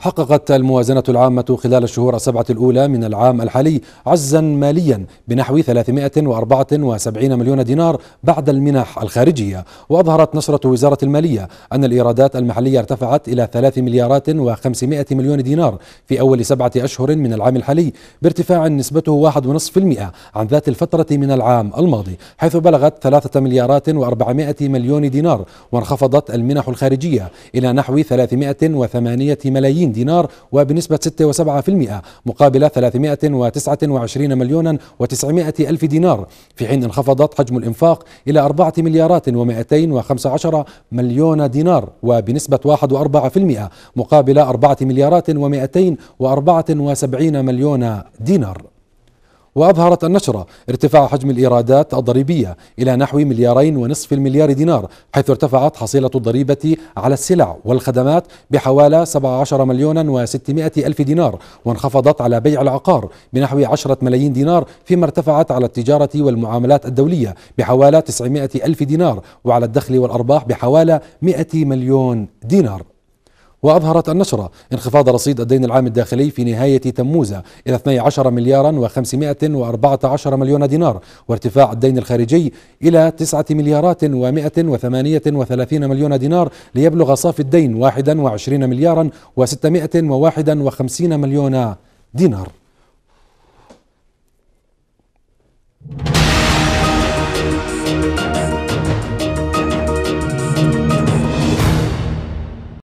حققت الموازنة العامة خلال الشهور السبعة الأولى من العام الحالي عزا ماليا بنحو 374 مليون دينار بعد المنح الخارجية وأظهرت نشرة وزارة المالية أن الإيرادات المحلية ارتفعت إلى 3 مليارات و500 مليون دينار في أول سبعة أشهر من العام الحالي بارتفاع نسبته 1.5% عن ذات الفترة من العام الماضي حيث بلغت 3 مليارات و400 مليون دينار وانخفضت المنح الخارجية إلى نحو 308 ملايين ملايين دينار وبنسبة 6.7% مقابل 329 مليونا و900 ألف دينار في حين انخفضت حجم الإنفاق إلى 4 مليارات و215 مليون دينار وبنسبة 1.4% مقابل 4 مليارات و274 مليون دينار وأظهرت النشرة ارتفاع حجم الإيرادات الضريبية إلى نحو مليارين ونصف المليار دينار حيث ارتفعت حصيلة الضريبة على السلع والخدمات بحوالي 17 مليون و600 ألف دينار وانخفضت على بيع العقار بنحو 10 ملايين دينار فيما ارتفعت على التجارة والمعاملات الدولية بحوالي 900 ألف دينار وعلى الدخل والأرباح بحوالي 100 مليون دينار وأظهرت النشرة انخفاض رصيد الدين العام الداخلي في نهاية تموز إلى 12 مليارا و514 مليون دينار وارتفاع الدين الخارجي إلى 9 مليارات و138 مليون دينار ليبلغ صافي الدين 21 مليارا و651 مليون دينار